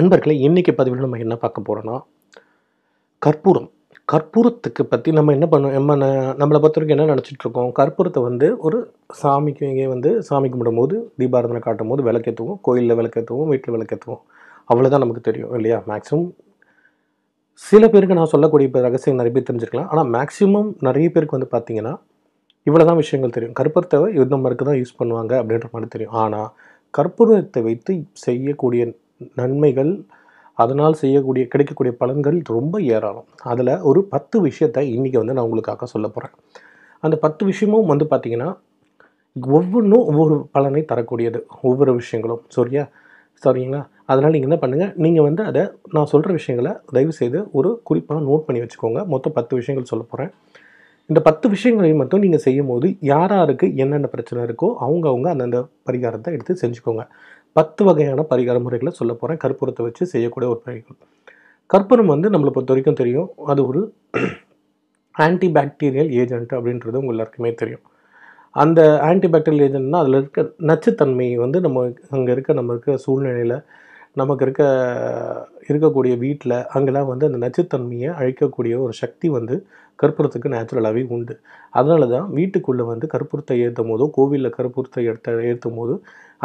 அன்பர்களை இன்றைக்கி பதிவில் நம்ம என்ன பார்க்க போகிறோன்னா கற்பூரம் கற்பூரத்துக்கு பற்றி நம்ம என்ன பண்ணோம் நம்ம நம்மளை பொறுத்த வரைக்கும் என்ன நினச்சிட்ருக்கோம் கற்பூரத்தை வந்து ஒரு சாமிக்கு இங்கே வந்து சாமி கும்பிடும் போது தீபாரதனை காட்டும் போது விளக்கேற்றுவோம் கோயிலில் விளக்கேற்றுவோம் வீட்டில் விளக்கேற்றுவோம் அவ்வளோதான் நமக்கு தெரியும் இல்லையா மேக்ஸிமம் சில பேருக்கு நான் சொல்லக்கூடிய இப்போ ரகசியம் நிறைய பேர் தெரிஞ்சிருக்கலாம் ஆனால் மேக்ஸிமம் நிறைய பேருக்கு வந்து பார்த்திங்கன்னா இவ்வளோ தான் விஷயங்கள் தெரியும் கற்பூரத்தை இந்த மருக்கு தான் யூஸ் பண்ணுவாங்க அப்படின்ற மாதிரி தெரியும் ஆனால் கற்பூரத்தை வைத்து செய்யக்கூடிய நன்மைகள் அதனால் செய்யக்கூடிய கிடைக்கக்கூடிய பலன்கள் ரொம்ப ஏராளம் அதில் ஒரு பத்து விஷயத்தை இன்றைக்கி வந்து நான் உங்களுக்காக சொல்ல போகிறேன் அந்த பத்து விஷயமும் வந்து பார்த்திங்கன்னா ஒவ்வொன்றும் ஒவ்வொரு பலனை தரக்கூடியது ஒவ்வொரு விஷயங்களும் சரியா சரிங்களா அதனால் நீங்கள் என்ன பண்ணுங்கள் நீங்கள் வந்து அதை நான் சொல்கிற விஷயங்களை தயவுசெய்து ஒரு குறிப்பாக நோட் பண்ணி வச்சுக்கோங்க மொத்தம் பத்து விஷயங்கள் சொல்ல போகிறேன் இந்த பத்து விஷயங்களையும் மட்டும் நீங்கள் செய்யும் போது யாராருக்கு என்னென்ன பிரச்சனை இருக்கோ அவங்கவுங்க அந்தந்த பரிகாரத்தை எடுத்து செஞ்சுக்கோங்க பத்து வகையான பரிகார முறைகளை சொல்ல போகிறேன் கற்பூரத்தை வச்சு செய்யக்கூடிய ஒரு பரிகாரம் கற்பூரம் வந்து நம்மளை பொறுத்த வரைக்கும் தெரியும் அது ஒரு ஆன்டி பாக்டீரியல் ஏஜென்ட் அப்படின்றது உங்கள் எல்லாருக்குமே தெரியும் அந்த ஆன்டி பாக்டீரியல் ஏஜென்ட்னா அதில் இருக்க நச்சுத்தன்மை வந்து நம்ம அங்கே இருக்க நம்ம இருக்க சூழ்நிலையில் நமக்கு இருக்க இருக்கக்கூடிய வீட்டில் அங்கெல்லாம் வந்து அந்த நச்சுத்தன்மையை அழிக்கக்கூடிய ஒரு சக்தி வந்து கற்பூரத்துக்கு நேச்சுரலாகவே உண்டு அதனால தான் வீட்டுக்குள்ளே வந்து கற்பூரத்தை ஏற்றும் போதோ கோவிலில் கற்பூரத்தை எடுத்த ஏற்றும் போது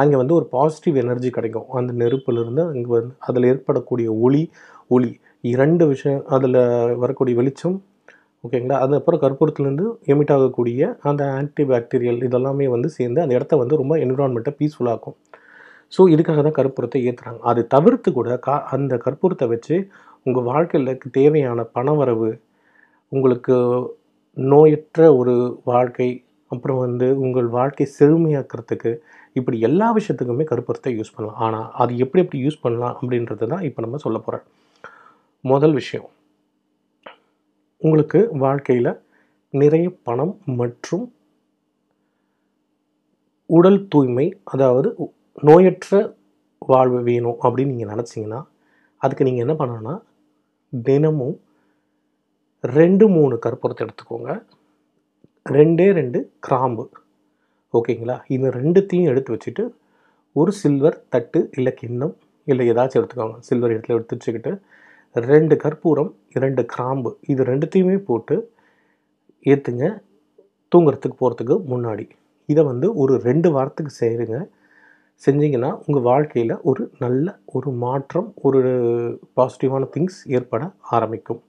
அங்கே வந்து ஒரு பாசிட்டிவ் எனர்ஜி கிடைக்கும் அந்த நெருப்புலேருந்து அங்கே வந்து அதில் ஏற்படக்கூடிய ஒளி ஒளி இரண்டு விஷயம் அதில் வரக்கூடிய வெளிச்சம் ஓகேங்களா அதுக்கப்புறம் கற்பூரத்துலேருந்து எமிட் ஆகக்கூடிய அந்த ஆன்டி பாக்டீரியல் இதெல்லாமே வந்து சேர்ந்து அந்த இடத்த வந்து ரொம்ப என்விரான்மெண்ட்டை பீஸ்ஃபுல்லாகும் ஸோ இதுக்காக தான் கற்பூரத்தை ஏற்றுறாங்க அது தவிர்த்து கூட கா அந்த கற்பூரத்தை வச்சு உங்கள் வாழ்க்கையில் தேவையான பணவரவு உங்களுக்கு நோயற்ற ஒரு வாழ்க்கை அப்புறம் வந்து உங்கள் வாழ்க்கை செழுமையாக்கிறதுக்கு இப்படி எல்லா விஷயத்துக்குமே கருப்பரத்தை யூஸ் பண்ணலாம் ஆனால் அது எப்படி எப்படி யூஸ் பண்ணலாம் அப்படின்றது தான் இப்போ நம்ம சொல்ல போகிறேன் முதல் விஷயம் உங்களுக்கு வாழ்க்கையில் நிறைய பணம் மற்றும் உடல் தூய்மை அதாவது நோயற்ற வாழ்வு வேணும் அப்படின்னு நீங்கள் நினச்சிங்கன்னா அதுக்கு நீங்கள் என்ன பண்ணணும்னா தினமும் ரெண்டு மூணு கற்பூரத்தை எடுத்துக்கோங்க ரெண்டே ரெண்டு கிராம்பு ஓகேங்களா இந்த ரெண்டுத்தையும் எடுத்து வச்சுட்டு ஒரு சில்வர் தட்டு இல்லை கிண்ணம் இல்லை ஏதாச்சும் எடுத்துக்கோங்க சில்வர் இடத்துல எடுத்து வச்சுக்கிட்டு ரெண்டு கற்பூரம் இரண்டு கிராம்பு இது ரெண்டுத்தையுமே போட்டு ஏற்றுங்க தூங்குறதுக்கு போகிறதுக்கு முன்னாடி இதை வந்து ஒரு ரெண்டு வாரத்துக்கு செய்கிறீங்க செஞ்சீங்கன்னா உங்கள் வாழ்க்கையில் ஒரு நல்ல ஒரு மாற்றம் ஒரு பாசிட்டிவான திங்ஸ் ஏற்பட ஆரம்பிக்கும்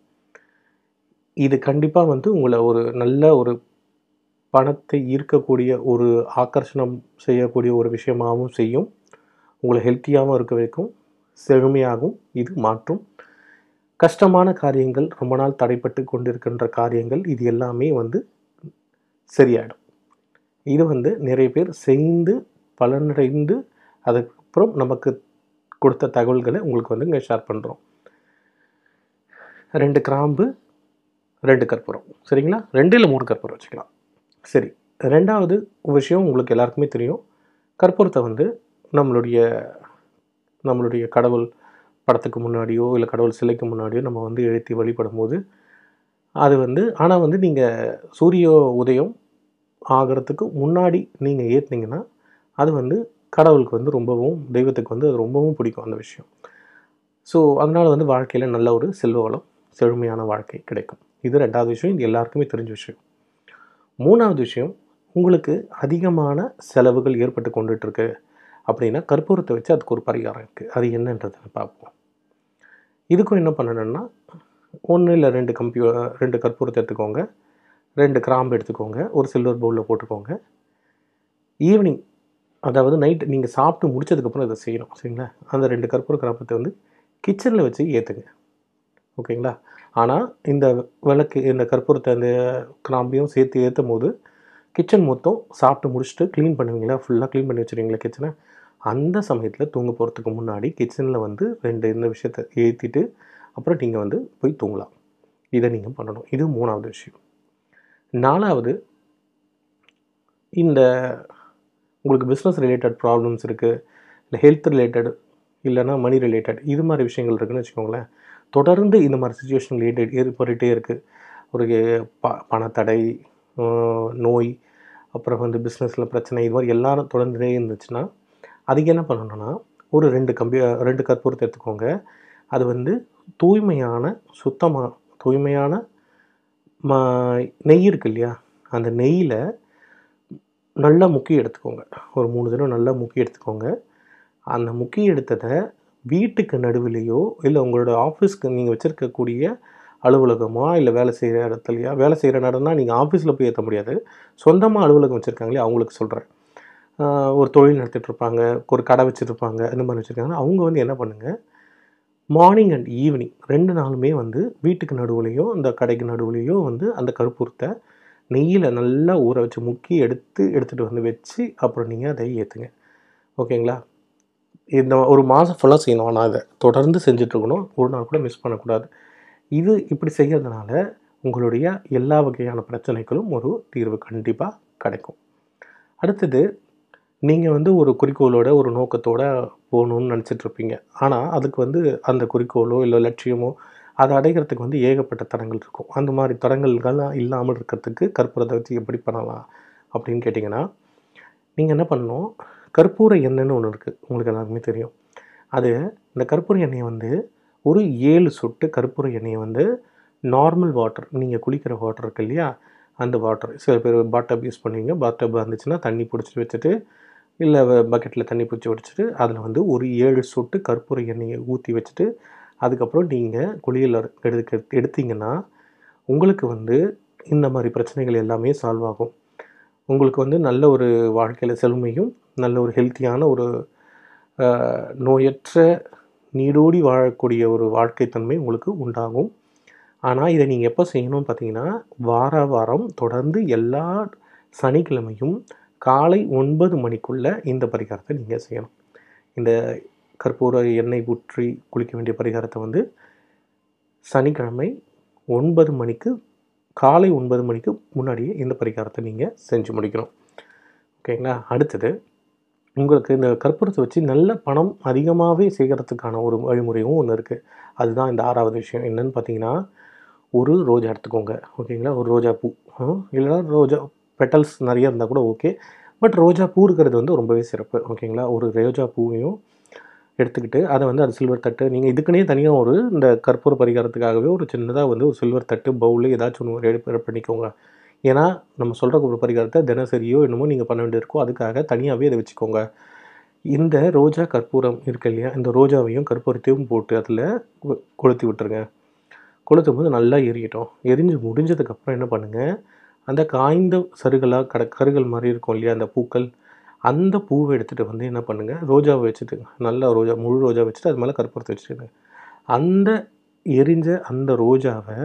இது கண்டிப்பாக வந்து உங்களை ஒரு நல்ல ஒரு பணத்தை ஈர்க்கக்கூடிய ஒரு ஆக்கர்ஷணம் செய்யக்கூடிய ஒரு விஷயமாகவும் செய்யும் உங்களை ஹெல்த்தியாகவும் இருக்க வைக்கும் செழுமையாகவும் இது மாற்றும் கஷ்டமான காரியங்கள் ரொம்ப நாள் தடைப்பட்டு கொண்டிருக்கின்ற காரியங்கள் இது எல்லாமே வந்து சரியாயிடும் இது வந்து நிறைய பேர் செய்து பலனடைந்து அதுக்கப்புறம் நமக்கு கொடுத்த தகவல்களை உங்களுக்கு வந்து இங்கே ஷேர் பண்ணுறோம் ரெண்டு கிராம்பு ரெண்டு கற்பூரம் சரிங்களா ரெண்டு இல்லை மூணு கற்பூரம் வச்சுக்கலாம் சரி ரெண்டாவது விஷயம் உங்களுக்கு எல்லாருக்குமே தெரியும் கற்பூரத்தை வந்து நம்மளுடைய நம்மளுடைய கடவுள் படத்துக்கு முன்னாடியோ இல்லை கடவுள் சிலைக்கு முன்னாடியோ நம்ம வந்து எழுத்தி வழிபடும் போது அது வந்து ஆனால் வந்து நீங்கள் சூரிய உதயம் ஆகிறதுக்கு முன்னாடி நீங்கள் ஏற்றுனீங்கன்னா அது வந்து கடவுளுக்கு வந்து ரொம்பவும் தெய்வத்துக்கு வந்து அது ரொம்பவும் பிடிக்கும் அந்த விஷயம் ஸோ அதனால் வந்து வாழ்க்கையில் நல்ல ஒரு செல்வ வளம் செழுமையான வாழ்க்கை கிடைக்கும் இது ரெண்டாவது விஷயம் இது எல்லாருக்குமே தெரிஞ்ச விஷயம் மூணாவது விஷயம் உங்களுக்கு அதிகமான செலவுகள் ஏற்பட்டு கொண்டுட்ருக்கு அப்படின்னா கற்பூரத்தை வச்சு அதுக்கு ஒரு பரிகாரம் இருக்குது அது என்னன்றதை பார்ப்போம் இதுக்கும் என்ன பண்ணணும்னா ஒன்று இல்லை ரெண்டு கம்பியூ ரெண்டு கற்பூரத்தை எடுத்துக்கோங்க ரெண்டு கிராம்பு எடுத்துக்கோங்க ஒரு சில்வர் பவுலில் போட்டுக்கோங்க ஈவினிங் அதாவது நைட் நீங்கள் சாப்பிட்டு முடித்ததுக்கப்புறம் இதை செய்யணும் சரிங்களா அந்த ரெண்டு கற்பூர கிராம்பத்தை வந்து கிச்சனில் வச்சு ஏற்றுங்க ஓகேங்களா ஆனால் இந்த விளக்கு இந்த கற்பூரத்தை அந்த கிராம்பியும் சேர்த்து ஏற்றும் போது கிச்சன் மொத்தம் சாப்பிட்டு முடிச்சுட்டு க்ளீன் பண்ணுவீங்களா ஃபுல்லாக க்ளீன் பண்ணி வச்சுருவீங்களா கிச்சனை அந்த சமயத்தில் தூங்க போகிறதுக்கு முன்னாடி கிச்சனில் வந்து ரெண்டு இந்த விஷயத்தை ஏற்றிட்டு அப்புறம் நீங்கள் வந்து போய் தூங்கலாம் இதை நீங்கள் பண்ணணும் இது மூணாவது விஷயம் நாலாவது இந்த உங்களுக்கு பிஸ்னஸ் ரிலேட்டட் ப்ராப்ளம்ஸ் இருக்குது இல்லை ஹெல்த் ரிலேட்டட் இல்லைனா மணி ரிலேட்டட் இது மாதிரி விஷயங்கள் இருக்குதுன்னு வச்சுக்கோங்களேன் தொடர்ந்து இந்த மாதிரி சுச்சுவேஷன் ஏற்ற ஏற்பட்டுகிட்டே இருக்குது ஒரு ப பணத்தடை நோய் அப்புறம் வந்து பிஸ்னஸில் பிரச்சனை இது மாதிரி எல்லாரும் தொடர்ந்துட்டே இருந்துச்சுன்னா அதுக்கு என்ன பண்ணணும்னா ஒரு ரெண்டு கம்பி ரெண்டு கற்பூரத்தை எடுத்துக்கோங்க அது வந்து தூய்மையான சுத்தமாக தூய்மையான ம நெய் இருக்குது இல்லையா அந்த நெய்யில் நல்லா முக்கி எடுத்துக்கோங்க ஒரு மூணு தினம் நல்லா முக்கி எடுத்துக்கோங்க அந்த முக்கிய எடுத்ததை வீட்டுக்கு நடுவிலேயோ இல்லை உங்களோட ஆஃபீஸ்க்கு நீங்கள் வச்சுருக்கக்கூடிய அலுவலகமா இல்லை வேலை செய்கிற இடத்துலையா வேலை செய்கிற இடம்னா நீங்கள் ஆஃபீஸில் போய் ஏற்ற முடியாது சொந்தமாக அலுவலகம் வச்சுருக்காங்களே அவங்களுக்கு சொல்கிறேன் ஒரு தொழில் நடத்திட்டு இருப்பாங்க ஒரு கடை வச்சுருப்பாங்க இந்த மாதிரி வச்சுருக்காங்கன்னா அவங்க வந்து என்ன பண்ணுங்கள் மார்னிங் அண்ட் ஈவினிங் ரெண்டு நாளுமே வந்து வீட்டுக்கு நடுவுலேயோ அந்த கடைக்கு நடுவுலேயோ வந்து அந்த கருப்பூரத்தை நெய்யில் நல்லா ஊற வச்சு முக்கி எடுத்து எடுத்துகிட்டு வந்து வச்சு அப்புறம் நீங்கள் அதை ஏற்றுங்க ஓகேங்களா இந்த ஒரு மாதம் ஃபுல்லாக செய்யணும் ஆனால் அதை தொடர்ந்து செஞ்சிட்ருக்கணும் ஒரு நாள் கூட மிஸ் பண்ணக்கூடாது இது இப்படி செய்கிறதுனால உங்களுடைய எல்லா வகையான பிரச்சனைகளும் ஒரு தீர்வு கண்டிப்பாக கிடைக்கும் அடுத்தது நீங்கள் வந்து ஒரு குறிக்கோளோட ஒரு நோக்கத்தோடு போகணும்னு நினச்சிட்ருப்பீங்க ஆனால் அதுக்கு வந்து அந்த குறிக்கோளோ இல்லை லட்சியமோ அதை அடைகிறதுக்கு வந்து ஏகப்பட்ட தடங்கள் இருக்கும் அந்த மாதிரி தடங்கள்லாம் இல்லாமல் இருக்கிறதுக்கு கற்பூரத்தை வச்சு எப்படி பண்ணலாம் அப்படின்னு கேட்டிங்கன்னா நீங்கள் என்ன பண்ணணும் கற்பூர எண்ணெய்னு ஒன்று இருக்குது உங்களுக்கு எல்லாருக்குமே தெரியும் அது இந்த கற்பூர எண்ணெயை வந்து ஒரு ஏழு சொட்டு கற்பூர எண்ணெயை வந்து நார்மல் வாட்டர் நீங்கள் குளிக்கிற வாட்டர் இருக்கு இல்லையா அந்த வாட்டர் சில பேர் பாட்டப் யூஸ் பண்ணுவீங்க பாட்டப் இருந்துச்சுன்னா தண்ணி பிடிச்சிட்டு வச்சுட்டு இல்லை பக்கெட்டில் தண்ணி பிடிச்சி வச்சுட்டு அதில் வந்து ஒரு ஏழு சொட்டு கற்பூர எண்ணெயை ஊற்றி வச்சுட்டு அதுக்கப்புறம் நீங்கள் குளியல் எடுத்து எடுத்தீங்கன்னா உங்களுக்கு வந்து இந்த மாதிரி பிரச்சனைகள் எல்லாமே சால்வ் ஆகும் உங்களுக்கு வந்து நல்ல ஒரு வாழ்க்கையில் செழுமையும் நல்ல ஒரு ஹெல்த்தியான ஒரு நோயற்ற நீடோடி வாழக்கூடிய ஒரு வாழ்க்கை தன்மை உங்களுக்கு உண்டாகும் ஆனால் இதை நீங்கள் எப்போ செய்யணும்னு பார்த்தீங்கன்னா வார வாரம் தொடர்ந்து எல்லா சனிக்கிழமையும் காலை ஒன்பது மணிக்குள்ளே இந்த பரிகாரத்தை நீங்கள் செய்யணும் இந்த கற்பூர எண்ணெய் ஊற்றி குளிக்க வேண்டிய பரிகாரத்தை வந்து சனிக்கிழமை ஒன்பது மணிக்கு காலை ஒன்பது மணிக்கு முன்னாடியே இந்த பரிகாரத்தை நீங்கள் செஞ்சு முடிக்கணும் ஓகேங்களா அடுத்தது உங்களுக்கு இந்த கற்பூரத்தை வச்சு நல்ல பணம் அதிகமாகவே சேர்க்கறதுக்கான ஒரு வழிமுறையும் ஒன்று இருக்குது அதுதான் இந்த ஆறாவது விஷயம் என்னென்னு பார்த்தீங்கன்னா ஒரு ரோஜா எடுத்துக்கோங்க ஓகேங்களா ஒரு ரோஜா பூ இல்லைனா ரோஜா பெட்டல்ஸ் நிறைய இருந்தால் கூட ஓகே பட் ரோஜா பூ இருக்கிறது வந்து ரொம்பவே சிறப்பு ஓகேங்களா ஒரு ரோஜா பூவையும் எடுத்துக்கிட்டு அதை வந்து அது சில்வர் தட்டு நீங்கள் இதுக்குன்னே தனியாக ஒரு இந்த கற்பூர பரிகாரத்துக்காகவே ஒரு சின்னதாக வந்து ஒரு சில்வர் தட்டு பவுலு ஏதாச்சும் ஒன்று ஏற்பாடு பண்ணிக்கோங்க ஏன்னா நம்ம சொல்கிற ஒரு பரிகாரத்தை தினசரியோ என்னமோ நீங்கள் பண்ண வேண்டியிருக்கோ அதுக்காக தனியாகவே இதை வச்சுக்கோங்க இந்த ரோஜா கற்பூரம் இருக்கு இல்லையா இந்த ரோஜாவையும் கற்பூரத்தையும் போட்டு அதில் கொளுத்தி விட்டுருங்க கொளுத்தும் போது நல்லா எரியட்டும் எரிஞ்சு முடிஞ்சதுக்கப்புறம் என்ன பண்ணுங்கள் அந்த காய்ந்த சருகளாக கட கருகள் மாதிரி இருக்கும் இல்லையா அந்த பூக்கள் அந்த பூவை எடுத்துகிட்டு வந்து என்ன பண்ணுங்கள் ரோஜாவை வச்சுட்டுங்க நல்லா ரோஜா முழு ரோஜா வச்சுட்டு அது மேலே கற்பூரத்தை வச்சுட்டு அந்த எரிஞ்ச அந்த ரோஜாவை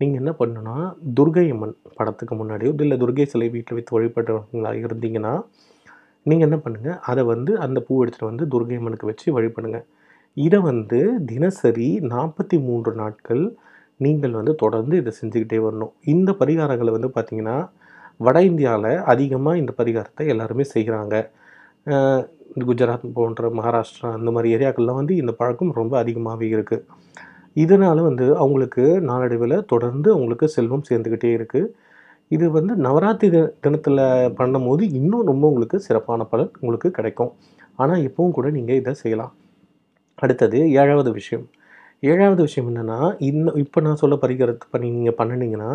நீங்கள் என்ன பண்ணுன்னா துர்கை அம்மன் படத்துக்கு முன்னாடியோ இல்லை துர்கை சிலை வீட்டில் வைத்து வழிபட்டவங்களாக இருந்தீங்கன்னா நீங்கள் என்ன பண்ணுங்கள் அதை வந்து அந்த பூ எடுத்துகிட்டு வந்து துர்கை அம்மனுக்கு வச்சு வழிபடுங்க இதை வந்து தினசரி நாற்பத்தி மூன்று நாட்கள் நீங்கள் வந்து தொடர்ந்து இதை செஞ்சுக்கிட்டே வரணும் இந்த பரிகாரங்களை வந்து பார்த்திங்கன்னா வட இந்தியாவில் அதிகமாக இந்த பரிகாரத்தை எல்லாருமே செய்கிறாங்க குஜராத் போன்ற மகாராஷ்டிரா அந்த மாதிரி ஏரியாக்கள்லாம் வந்து இந்த பழக்கம் ரொம்ப அதிகமாகவே இருக்குது இதனால் வந்து அவங்களுக்கு நாளடைவில் தொடர்ந்து அவங்களுக்கு செல்வம் சேர்ந்துக்கிட்டே இருக்குது இது வந்து நவராத்திரி தினத்தில் பண்ணும்போது இன்னும் ரொம்ப உங்களுக்கு சிறப்பான பலன் உங்களுக்கு கிடைக்கும் ஆனால் இப்போவும் கூட நீங்கள் இதை செய்யலாம் அடுத்தது ஏழாவது விஷயம் ஏழாவது விஷயம் என்னென்னா இன்னும் இப்போ நான் சொல்ல பரிகாரத்தை பண்ணி நீங்கள் பண்ணினீங்கன்னா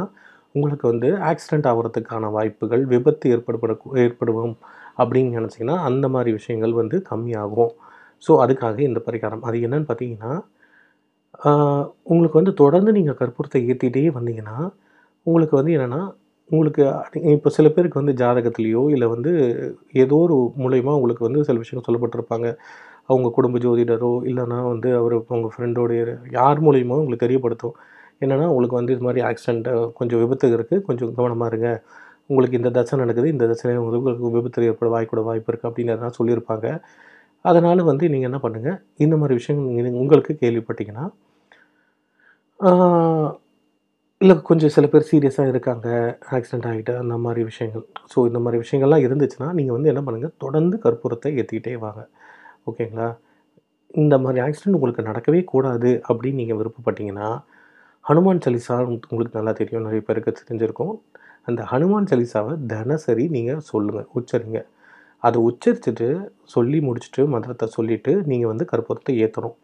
உங்களுக்கு வந்து ஆக்சிடெண்ட் ஆகிறதுக்கான வாய்ப்புகள் விபத்து ஏற்படப்பட ஏற்படுவோம் அப்படின்னு நினச்சிங்கன்னா அந்த மாதிரி விஷயங்கள் வந்து கம்மியாகும் ஸோ அதுக்காக இந்த பரிகாரம் அது என்னென்னு பார்த்தீங்கன்னா உங்களுக்கு வந்து தொடர்ந்து நீங்கள் கற்பூரத்தை ஏற்றிட்டே வந்தீங்கன்னா உங்களுக்கு வந்து என்னென்னா உங்களுக்கு இப்போ சில பேருக்கு வந்து ஜாதகத்துலேயோ இல்லை வந்து ஏதோ ஒரு மூலயமா உங்களுக்கு வந்து சில விஷயங்கள் சொல்லப்பட்டிருப்பாங்க அவங்க குடும்ப ஜோதிடரோ இல்லைன்னா வந்து அவர் உங்கள் ஃப்ரெண்டோடைய யார் மூலயமோ உங்களுக்கு தெரியப்படுத்தும் என்னென்னா உங்களுக்கு வந்து இது மாதிரி ஆக்சிடென்ட்டு கொஞ்சம் விபத்து இருக்குது கொஞ்சம் கவனமாக இருங்க உங்களுக்கு இந்த தசை நடக்குது இந்த தசை உங்களுக்கு விபத்து ஏற்பட வாய்க்கூட வாய்ப்பு இருக்குது அப்படிங்கிறதான் சொல்லியிருப்பாங்க அதனால் வந்து நீங்கள் என்ன பண்ணுங்கள் இந்த மாதிரி விஷயங்கள் நீங்கள் உங்களுக்கு கேள்விப்பட்டீங்கன்னா இல்லை கொஞ்சம் சில பேர் சீரியஸாக இருக்காங்க ஆக்சிடெண்ட் ஆகிட்டு அந்த மாதிரி விஷயங்கள் ஸோ இந்த மாதிரி விஷயங்கள்லாம் இருந்துச்சுன்னா நீங்கள் வந்து என்ன பண்ணுங்கள் தொடர்ந்து கற்பூரத்தை ஏற்றிக்கிட்டே வாங்க ஓகேங்களா இந்த மாதிரி ஆக்சிடெண்ட் உங்களுக்கு நடக்கவே கூடாது அப்படின்னு நீங்கள் விருப்பப்பட்டீங்கன்னா ஹனுமான் சலிசா உங்களுக்கு நல்லா தெரியும் நிறைய பேருக்கு தெரிஞ்சிருக்கும் அந்த ஹனுமான் சலிசாவை தினசரி நீங்கள் சொல்லுங்கள் உச்சரிங்க அதை உச்சரிச்சுட்டு சொல்லி முடிச்சுட்டு மந்திரத்தை சொல்லிவிட்டு நீங்கள் வந்து கற்பூரத்தை ஏற்றணும்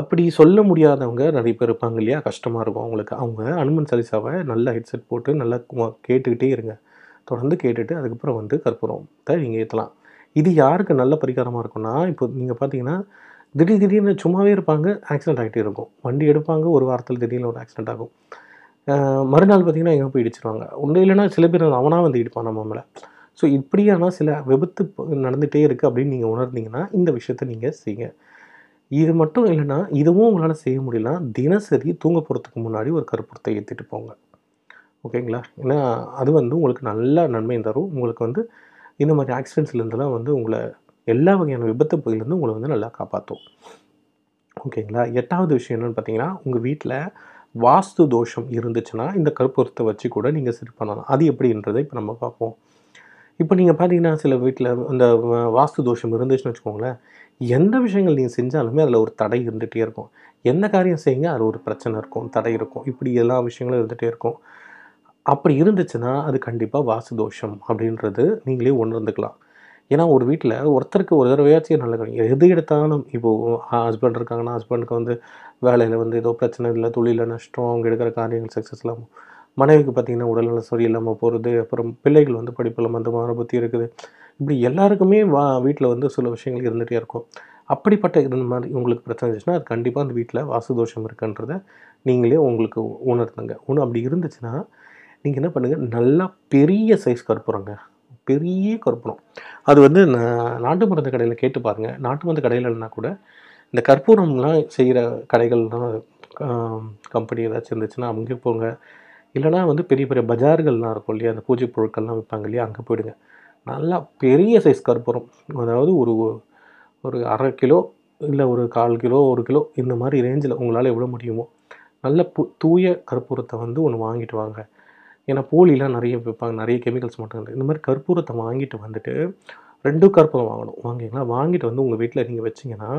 அப்படி சொல்ல முடியாதவங்க நிறைய பேர் இருப்பாங்க இல்லையா கஷ்டமாக இருக்கும் அவங்களுக்கு அவங்க அனுமன் சலிசாவை நல்லா ஹெட்செட் போட்டு நல்லா கேட்டுக்கிட்டே இருங்க தொடர்ந்து கேட்டுட்டு அதுக்கப்புறம் வந்து கற்பூரத்தை நீங்கள் ஏற்றலாம் இது யாருக்கு நல்ல பரிகாரமாக இருக்கும்னா இப்போ நீங்கள் பார்த்தீங்கன்னா திடீர் திடீர்னு சும்மாவே இருப்பாங்க ஆக்சிடென்ட் ஆகிட்டே இருக்கும் வண்டி எடுப்பாங்க ஒரு வாரத்தில் திடீர்னு ஒரு ஆக்சிடென்ட் ஆகும் மறுநாள் பார்த்திங்கன்னா எங்கே போய் இடிச்சிருவாங்க ஒன்றும் இல்லைன்னா சில பேர் அவனாக வந்து இடிப்பான் நம்ம மேலே ஸோ இப்படியான சில விபத்து நடந்துகிட்டே இருக்குது அப்படின்னு நீங்கள் உணர்ந்தீங்கன்னா இந்த விஷயத்த நீங்கள் செய்யுங்க இது மட்டும் இல்லைன்னா இதுவும் உங்களால் செய்ய முடியலாம் தினசரி தூங்க போகிறதுக்கு முன்னாடி ஒரு கருப்பூரத்தை ஏற்றிட்டு போங்க ஓகேங்களா ஏன்னா அது வந்து உங்களுக்கு நல்ல நன்மை தரும் உங்களுக்கு வந்து இந்த மாதிரி ஆக்சிடென்ட்ஸ்லேருந்துலாம் வந்து உங்களை எல்லா வகையான விபத்து பகுதியிலேருந்து உங்களை வந்து நல்லா காப்பாற்றும் ஓகேங்களா எட்டாவது விஷயம் என்னென்னு பார்த்தீங்கன்னா உங்கள் வீட்டில் வாஸ்து தோஷம் இருந்துச்சுன்னா இந்த கற்பூரத்தை வச்சு கூட நீங்கள் சரி பண்ணலாம் அது எப்படின்றதை இப்போ நம்ம பார்ப்போம் இப்போ நீங்கள் பார்த்தீங்கன்னா சில வீட்டில் அந்த வாஸ்து தோஷம் இருந்துச்சுன்னு வச்சுக்கோங்களேன் எந்த விஷயங்கள் நீங்கள் செஞ்சாலுமே அதில் ஒரு தடை இருந்துகிட்டே இருக்கும் எந்த காரியம் செய்யுங்க அதில் ஒரு பிரச்சனை இருக்கும் தடை இருக்கும் இப்படி எல்லா விஷயங்களும் இருந்துகிட்டே இருக்கும் அப்படி இருந்துச்சுன்னா அது கண்டிப்பாக வாசு தோஷம் அப்படின்றது நீங்களே உணர்ந்துக்கலாம் ஏன்னா ஒரு வீட்டில் ஒருத்தருக்கு ஒரு தடவையாச்சும் நல்ல கிடைக்கும் எது எடுத்தாலும் இப்போது ஹஸ்பண்ட் இருக்காங்கன்னா ஹஸ்பண்டுக்கு வந்து வேலையில் வந்து ஏதோ பிரச்சனை இல்லை தொழிலில் நஷ்டம் அவங்க எடுக்கிற காரியங்கள் சக்ஸஸ் இல்லாமல் மனைவிக்கு பார்த்திங்கன்னா உடல்நல சரியில்லாமல் போகிறது அப்புறம் பிள்ளைகள் வந்து படிப்பில் மந்தமான புத்தி இருக்குது இப்படி எல்லாருக்குமே வா வீட்டில் வந்து சில விஷயங்கள் இருந்துகிட்டே இருக்கும் அப்படிப்பட்ட இருந்த மாதிரி உங்களுக்கு பிரச்சனை இருந்துச்சுன்னா அது கண்டிப்பாக அந்த வீட்டில் வாசு தோஷம் இருக்குன்றத நீங்களே உங்களுக்கு உணர்த்துங்க ஒன்று அப்படி இருந்துச்சுன்னா நீங்கள் என்ன பண்ணுங்கள் நல்லா பெரிய சைஸ் கருப்புறங்க பெரிய கற்பூரம் அது வந்து நாட்டு மருந்து கடையில் கேட்டு பாருங்கள் நாட்டு மருந்து கடையிலன்னா கூட இந்த கற்பூரம்லாம் செய்கிற கடைகள்லாம் கம்பெனி ஏதாச்சும் இருந்துச்சுன்னா அங்கே போங்க இல்லைனா வந்து பெரிய பெரிய பஜார்கள்லாம் இருக்கும் இல்லையா அந்த பூஜை பொருட்கள்லாம் விற்பாங்க இல்லையா அங்கே போயிடுங்க நல்லா பெரிய சைஸ் கற்பூரம் அதாவது ஒரு ஒரு அரை கிலோ இல்லை ஒரு கால் கிலோ ஒரு கிலோ இந்த மாதிரி ரேஞ்சில் உங்களால் எவ்வளோ முடியுமோ நல்ல பு தூய கற்பூரத்தை வந்து ஒன்று வாங்கிட்டு வாங்க ஏன்னா போலிலாம் நிறைய வைப்பாங்க நிறைய கெமிக்கல்ஸ் மட்டும் இருக்குது இந்த மாதிரி கற்பூரத்தை வாங்கிட்டு வந்துட்டு ரெண்டும் கற்பூரம் வாங்கணும் வாங்கிங்களா வாங்கிட்டு வந்து உங்கள் வீட்டில் நீங்கள் வச்சிங்கன்னா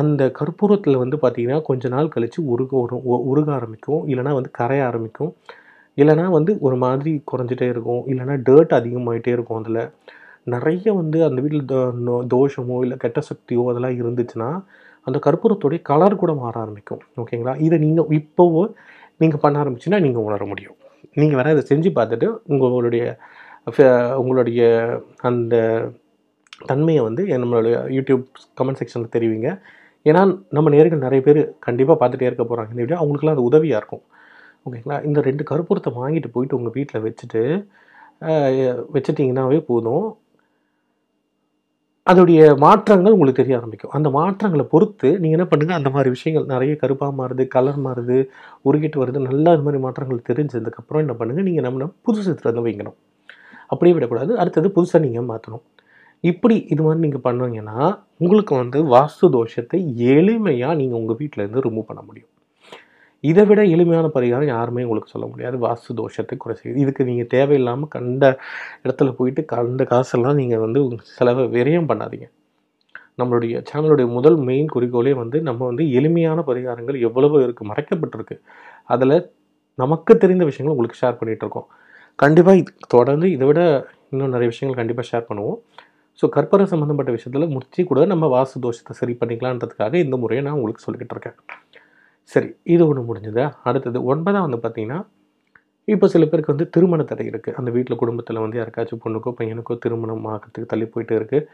அந்த கற்பூரத்தில் வந்து பார்த்திங்கன்னா கொஞ்ச நாள் கழித்து உருக ஒரு உருக ஆரம்பிக்கும் இல்லைனா வந்து கரைய ஆரம்பிக்கும் இல்லைனா வந்து ஒரு மாதிரி குறைஞ்சிட்டே இருக்கும் இல்லைனா டேர்ட் அதிகமாகிட்டே இருக்கும் அதில் நிறைய வந்து அந்த வீட்டில் தோஷமோ இல்லை கெட்ட சக்தியோ அதெல்லாம் இருந்துச்சுன்னா அந்த கற்பூரத்துடைய கலர் கூட மாற ஆரம்பிக்கும் ஓகேங்களா இதை நீங்கள் இப்போவோ நீங்கள் பண்ண ஆரம்பிச்சுன்னா நீங்கள் உணர முடியும் நீங்கள் வேணால் இதை செஞ்சு பார்த்துட்டு உங்களுடைய உங்களுடைய அந்த தன்மையை வந்து நம்மளுடைய யூடியூப் கமெண்ட் செக்ஷனில் தெரிவிங்க ஏன்னா நம்ம நேர்கள் நிறைய பேர் கண்டிப்பாக பார்த்துட்டே இருக்க போகிறாங்க இந்த வீடியோ அவங்களுக்குலாம் அது உதவியாக இருக்கும் ஓகேங்களா இந்த ரெண்டு கருப்பூரத்தை வாங்கிட்டு போயிட்டு உங்கள் வீட்டில் வச்சுட்டு வச்சுட்டிங்கன்னாவே போதும் அதோடைய மாற்றங்கள் உங்களுக்கு தெரிய ஆரம்பிக்கும் அந்த மாற்றங்களை பொறுத்து நீங்கள் என்ன பண்ணுங்கள் அந்த மாதிரி விஷயங்கள் நிறைய கருப்பாக மாறுது கலர் மாறுது உருகிட்டு வருது நல்லா அது மாதிரி மாற்றங்கள் தெரிஞ்சதுக்கப்புறம் என்ன பண்ணுங்கள் நீங்கள் நம்ம புதுசு திறந்து வைக்கணும் அப்படியே விடக்கூடாது அடுத்தது புதுசாக நீங்கள் மாற்றணும் இப்படி இது மாதிரி நீங்கள் பண்ணுவீங்கன்னா உங்களுக்கு வந்து வாஸ்து தோஷத்தை எளிமையாக நீங்கள் உங்கள் வீட்டிலேருந்து ரிமூவ் பண்ண முடியும் இதை விட எளிமையான பரிகாரம் யாருமே உங்களுக்கு சொல்ல முடியாது வாஸ்து தோஷத்தை குறை செய்யுது இதுக்கு நீங்கள் தேவையில்லாமல் கண்ட இடத்துல போயிட்டு கண்ட காசெல்லாம் நீங்கள் வந்து செலவை விரயம் பண்ணாதீங்க நம்மளுடைய சேனலுடைய முதல் மெயின் குறிக்கோளே வந்து நம்ம வந்து எளிமையான பரிகாரங்கள் எவ்வளவு இருக்குது மறைக்கப்பட்டிருக்கு அதில் நமக்கு தெரிந்த விஷயங்கள் உங்களுக்கு ஷேர் பண்ணிகிட்டு இருக்கோம் கண்டிப்பாக தொடர்ந்து இதை விட இன்னும் நிறைய விஷயங்கள் கண்டிப்பாக ஷேர் பண்ணுவோம் ஸோ கற்பனை சம்மந்தப்பட்ட விஷயத்தில் முடிச்சு கூட நம்ம வாசு தோஷத்தை சரி பண்ணிக்கலான்றதுக்காக இந்த முறையை நான் உங்களுக்கு சொல்லிக்கிட்டு இருக்கேன் சரி இது ஒன்று முடிஞ்சது அடுத்தது ஒன்பதாக வந்து பார்த்தீங்கன்னா இப்போ சில பேருக்கு வந்து திருமண தடை இருக்குது அந்த வீட்டில் குடும்பத்தில் வந்து யாருக்காச்சும் பொண்ணுக்கோ பையனுக்கோ திருமணம் ஆகிறதுக்கு தள்ளி போயிட்டு இருக்குது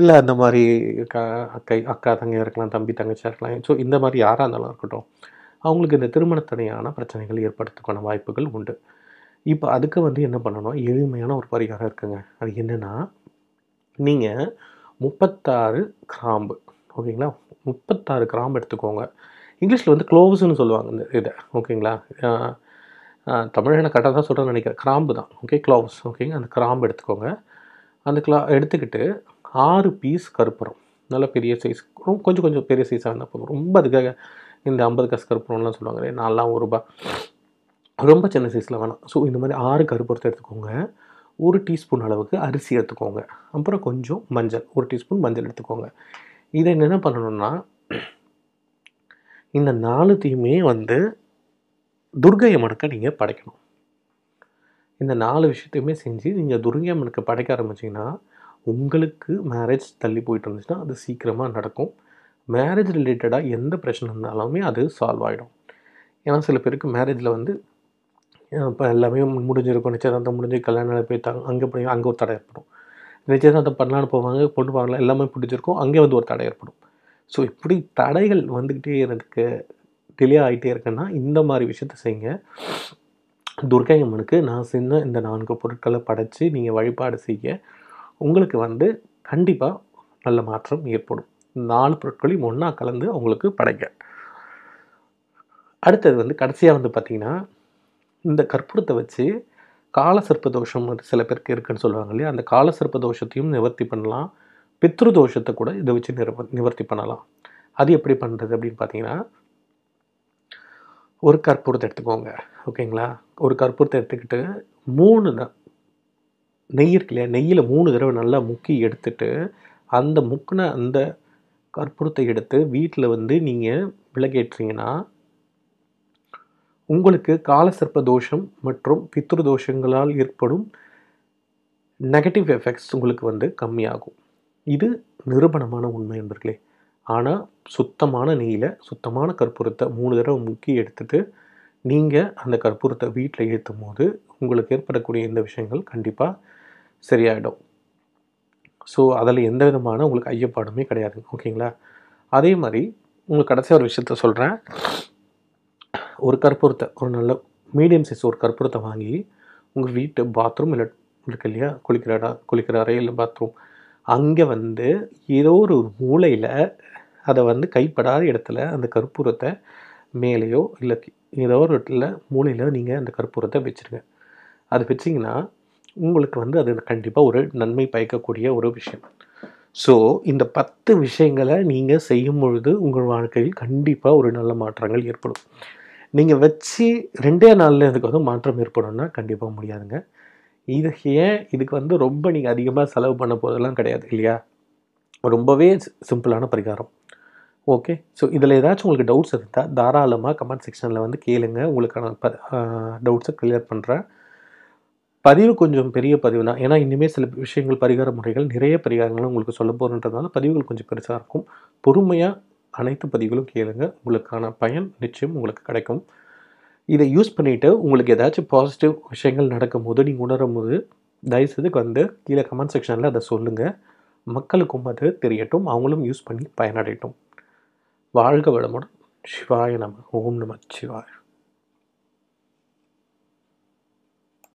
இல்லை அந்த மாதிரி அக்கா அக்கை அக்கா தங்கையாக இருக்கலாம் தம்பி தங்கச்சியாக இருக்கலாம் ஸோ இந்த மாதிரி யாராக இருந்தாலும் இருக்கட்டும் அவங்களுக்கு இந்த திருமண தடையான பிரச்சனைகள் ஏற்படுத்துக்கான வாய்ப்புகள் உண்டு இப்போ அதுக்கு வந்து என்ன பண்ணணும் எளிமையான ஒரு பரிகாரம் இருக்குங்க அது என்னென்னா நீங்கள் முப்பத்தாறு கிராம்பு ஓகேங்களா முப்பத்தாறு கிராம்பு எடுத்துக்கோங்க இங்கிலீஷில் வந்து க்ளோவ்ஸ்னு சொல்லுவாங்க இந்த இதை ஓகேங்களா தமிழ் நான் கரெக்டாக தான் சொல்கிறேன்னு நினைக்கிறேன் கிராம்பு தான் ஓகே க்ளோவ்ஸ் ஓகேங்க அந்த கிராம்பு எடுத்துக்கோங்க அந்த கிளா எடுத்துக்கிட்டு ஆறு பீஸ் கருப்புறம் நல்ல பெரிய சைஸ் கொஞ்சம் கொஞ்சம் பெரிய சைஸாக இருந்தால் போதும் ரொம்ப அதுக்காக இந்த ஐம்பது காசு கருப்புறம்லாம் சொல்லுவாங்க நாலாம் ஒரு ரூபா ரொம்ப சின்ன சைஸில் வேணாம் ஸோ இந்த மாதிரி ஆறு கருப்புறத்தை எடுத்துக்கோங்க ஒரு டீஸ்பூன் அளவுக்கு அரிசி எடுத்துக்கோங்க அப்புறம் கொஞ்சம் மஞ்சள் ஒரு டீஸ்பூன் மஞ்சள் எடுத்துக்கோங்க இதை என்னென்ன பண்ணணும்னா இந்த நாலுத்தையுமே வந்து துர்கை அம்மனுக்கு நீங்கள் படைக்கணும் இந்த நாலு விஷயத்தையுமே செஞ்சு நீங்கள் துர்கை அம்மனுக்கு படைக்க ஆரம்பிச்சிங்கன்னா உங்களுக்கு மேரேஜ் தள்ளி போயிட்டு இருந்துச்சுன்னா அது சீக்கிரமாக நடக்கும் மேரேஜ் ரிலேட்டடாக எந்த பிரச்சனை இருந்தாலுமே அது சால்வ் ஆகிடும் ஏன்னா சில பேருக்கு மேரேஜில் வந்து இப்போ எல்லாமே முடிஞ்சிருக்கும் நிச்சயதார்த்தம் முடிஞ்சு கல்யாணம் போயிட்டாங்க அங்கே போய் அங்கே ஒரு தடை ஏற்படும் நிச்சயதார்த்தம் பண்ணலான்னு போவாங்க பொண்ணு பார்க்கலாம் எல்லாமே பிடிச்சிருக்கும் அங்கே வந்து ஒரு தடை ஏற்படும் ஸோ இப்படி தடைகள் வந்துக்கிட்டே இருக்கு டிலே ஆகிட்டே இருக்குன்னா இந்த மாதிரி விஷயத்த செய்யுங்க துர்கை அம்மனுக்கு நான் சின்ன இந்த நான்கு பொருட்களை படைத்து நீங்கள் வழிபாடு செய்ய உங்களுக்கு வந்து கண்டிப்பாக நல்ல மாற்றம் ஏற்படும் நாலு பொருட்களையும் ஒன்றா கலந்து அவங்களுக்கு படைங்க அடுத்தது வந்து கடைசியாக வந்து பார்த்திங்கன்னா இந்த கற்பூரத்தை வச்சு காலசர்ப்ப தோஷம் சில பேருக்கு இருக்குன்னு சொல்லுவாங்க இல்லையா அந்த காலசர்ப்ப தோஷத்தையும் நிவர்த்தி பண்ணலாம் பித்ருதோஷத்தை கூட இதை வச்சு நிர்வ நிவர்த்தி பண்ணலாம் அது எப்படி பண்ணுறது அப்படின்னு பார்த்தீங்கன்னா ஒரு கற்பூரத்தை எடுத்துக்கோங்க ஓகேங்களா ஒரு கற்பூரத்தை எடுத்துக்கிட்டு மூணு நெய் இருக்கு இல்லையா நெய்யில் மூணு தடவை நல்லா முக்கி எடுத்துட்டு அந்த முக்கின அந்த கற்பூரத்தை எடுத்து வீட்டில் வந்து நீங்கள் விளக்கேற்றீங்கன்னா உங்களுக்கு காலசர்ப்ப தோஷம் மற்றும் பித்ரு தோஷங்களால் ஏற்படும் நெகட்டிவ் எஃபெக்ட்ஸ் உங்களுக்கு வந்து கம்மியாகும் இது நிரூபணமான உண்மை என்பர்களே ஆனால் சுத்தமான நெய்யில் சுத்தமான கற்பூரத்தை மூணு தடவை முக்கி எடுத்துட்டு நீங்கள் அந்த கற்பூரத்தை வீட்டில் ஏற்றும் போது உங்களுக்கு ஏற்படக்கூடிய இந்த விஷயங்கள் கண்டிப்பாக சரியாயிடும் ஸோ அதில் எந்த விதமான உங்களுக்கு ஐயப்பாடுமே கிடையாது ஓகேங்களா அதே மாதிரி உங்களுக்கு கடைசியாக ஒரு விஷயத்த சொல்கிறேன் ஒரு கற்பூரத்தை ஒரு நல்ல மீடியம் சைஸ் ஒரு கற்பூரத்தை வாங்கி உங்கள் வீட்டு பாத்ரூம் இல்லை இருக்குது இல்லையா குளிக்கிற இடம் குளிக்கிற அறையில் பாத்ரூம் அங்கே வந்து ஏதோ ஒரு மூளையில் அதை வந்து கைப்படாத இடத்துல அந்த கற்பூரத்தை மேலேயோ இல்லை ஏதோ ஒரு இடத்துல மூளையில் நீங்கள் அந்த கற்பூரத்தை வச்சுருங்க அது வச்சிங்கன்னா உங்களுக்கு வந்து அது கண்டிப்பாக ஒரு நன்மை பயக்கக்கூடிய ஒரு விஷயம் ஸோ இந்த பத்து விஷயங்களை நீங்கள் செய்யும் பொழுது உங்கள் வாழ்க்கையில் கண்டிப்பாக ஒரு நல்ல மாற்றங்கள் ஏற்படும் நீங்கள் வச்சு ரெண்டே நாளில் இதுக்கு வந்து மாற்றம் ஏற்படும்னா கண்டிப்பாக முடியாதுங்க இது ஏன் இதுக்கு வந்து ரொம்ப நீங்கள் அதிகமாக செலவு பண்ண போதெல்லாம் கிடையாது இல்லையா ரொம்பவே சிம்பிளான பரிகாரம் ஓகே ஸோ இதில் ஏதாச்சும் உங்களுக்கு டவுட்ஸ் இருந்தால் தாராளமாக கமெண்ட் செக்ஷனில் வந்து கேளுங்க உங்களுக்கான ப டவுட்ஸை கிளியர் பண்ணுறேன் பதிவு கொஞ்சம் பெரிய பதிவு தான் ஏன்னா இனிமேல் சில விஷயங்கள் பரிகார முறைகள் நிறைய பரிகாரங்களும் உங்களுக்கு சொல்ல போகிறன்றதுனால பதிவுகள் கொஞ்சம் பெருசாக இருக்கும் பொறுமையாக அனைத்து பதிவுகளும் கேளுங்க உங்களுக்கான பயன் நிச்சயம் உங்களுக்கு கிடைக்கும் இதை யூஸ் பண்ணிவிட்டு உங்களுக்கு ஏதாச்சும் பாசிட்டிவ் விஷயங்கள் நடக்கும்போது நீங்கள் உணரும் போது தயவுசெய்துக்கு வந்து கீழே கமெண்ட் செக்ஷனில் அதை சொல்லுங்கள் மக்களுக்கும் அது தெரியட்டும் அவங்களும் யூஸ் பண்ணி பயனடையட்டும் வாழ்க வளமுடன் சிவாய நம ஓம் நம சிவாய